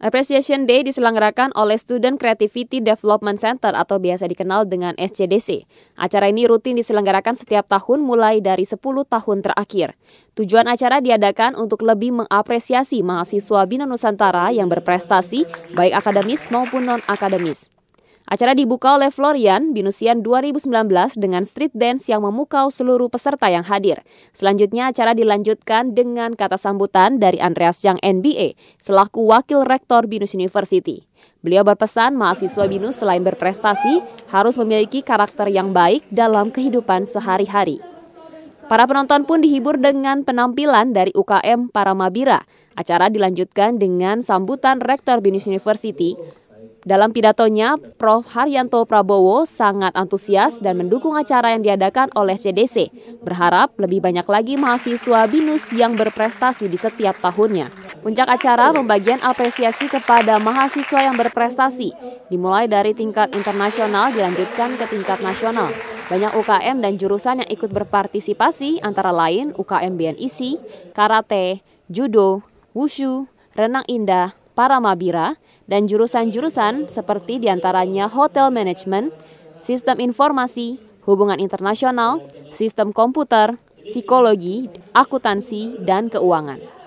Appreciation Day diselenggarakan oleh Student Creativity Development Center atau biasa dikenal dengan SCDC. Acara ini rutin diselenggarakan setiap tahun mulai dari 10 tahun terakhir. Tujuan acara diadakan untuk lebih mengapresiasi mahasiswa Bina Nusantara yang berprestasi baik akademis maupun non-akademis. Acara dibuka oleh Florian Binusian 2019 dengan street dance yang memukau seluruh peserta yang hadir. Selanjutnya acara dilanjutkan dengan kata sambutan dari Andreas Yang NBA selaku Wakil Rektor Binus University. Beliau berpesan mahasiswa Binus selain berprestasi harus memiliki karakter yang baik dalam kehidupan sehari-hari. Para penonton pun dihibur dengan penampilan dari UKM Paramabira. Acara dilanjutkan dengan sambutan Rektor Binus University, dalam pidatonya, Prof. Haryanto Prabowo sangat antusias dan mendukung acara yang diadakan oleh CDC, berharap lebih banyak lagi mahasiswa BINUS yang berprestasi di setiap tahunnya. Puncak acara pembagian apresiasi kepada mahasiswa yang berprestasi, dimulai dari tingkat internasional dilanjutkan ke tingkat nasional. Banyak UKM dan jurusan yang ikut berpartisipasi antara lain UKM BNIC, Karate, Judo, Wushu, Renang Indah, Paramabira dan jurusan-jurusan seperti diantaranya hotel management, sistem informasi, hubungan internasional, sistem komputer, psikologi, akuntansi, dan keuangan.